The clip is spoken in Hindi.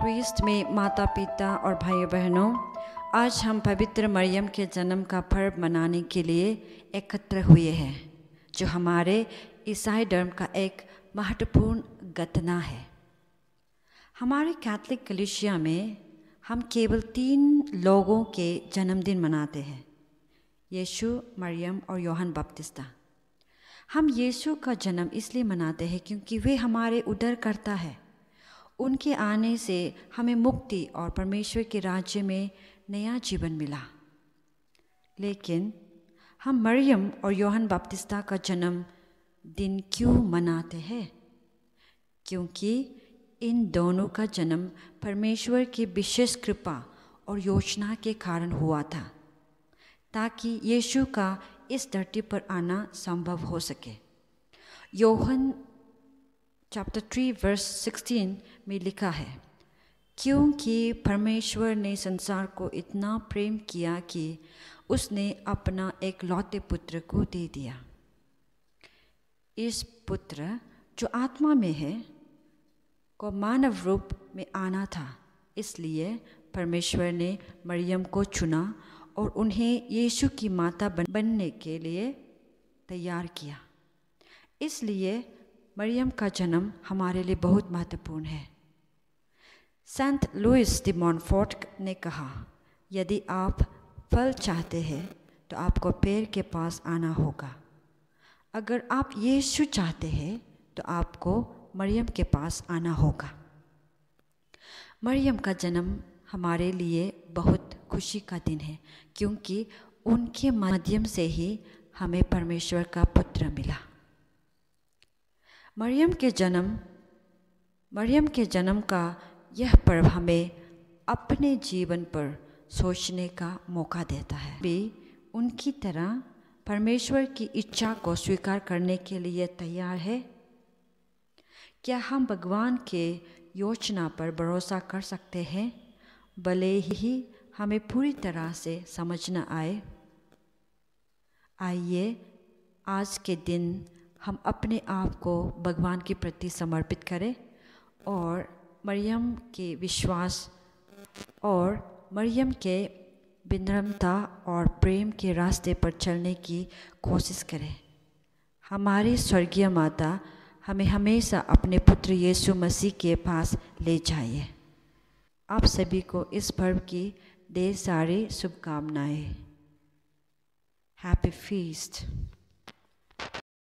क्रिस्ट में माता पिता और भाई बहनों आज हम पवित्र मरियम के जन्म का पर्व मनाने के लिए एकत्र हुए हैं जो हमारे ईसाई धर्म का एक महत्वपूर्ण घटना है हमारे कैथलिक कलिशिया में हम केवल तीन लोगों के जन्मदिन मनाते हैं यीशु मरियम और योहन बपतिस्ता हम यीशु का जन्म इसलिए मनाते हैं क्योंकि वे हमारे उदर करता है उनके आने से हमें मुक्ति और परमेश्वर के राज्य में नया जीवन मिला लेकिन हम मरियम और योहन बपतिस्ता का जन्म दिन क्यों मनाते हैं क्योंकि इन दोनों का जन्म परमेश्वर की विशेष कृपा और योजना के कारण हुआ था ताकि यीशु का इस धरती पर आना संभव हो सके योहन चैप्टर थ्री वर्स सिक्सटीन में लिखा है क्योंकि परमेश्वर ने संसार को इतना प्रेम किया कि उसने अपना एक लौते पुत्र को दे दिया इस पुत्र जो आत्मा में है को मानव रूप में आना था इसलिए परमेश्वर ने मरियम को चुना और उन्हें यीशु की माता बनने के लिए तैयार किया इसलिए मरियम का जन्म हमारे लिए बहुत महत्वपूर्ण है संत लुइस डी मॉनफोर्ट ने कहा यदि आप फल चाहते हैं तो आपको पेड़ के पास आना होगा अगर आप यीशु चाहते हैं तो आपको मरियम के पास आना होगा मरियम का जन्म हमारे लिए बहुत खुशी का दिन है क्योंकि उनके माध्यम से ही हमें परमेश्वर का पुत्र मरियम के जन्म मरियम के जन्म का यह पर्व हमें अपने जीवन पर सोचने का मौका देता है भी उनकी तरह परमेश्वर की इच्छा को स्वीकार करने के लिए तैयार है क्या हम भगवान के योजना पर भरोसा कर सकते हैं भले ही हमें पूरी तरह से समझ न आए आइए आज के दिन हम अपने आप को भगवान के प्रति समर्पित करें और मरियम के विश्वास और मरियम के विनम्रता और प्रेम के रास्ते पर चलने की कोशिश करें हमारी स्वर्गीय माता हमें हमेशा अपने पुत्र यीशु मसीह के पास ले जाइए आप सभी को इस पर्व की ढेर सारी शुभकामनाएं हैप्पी फीस्ट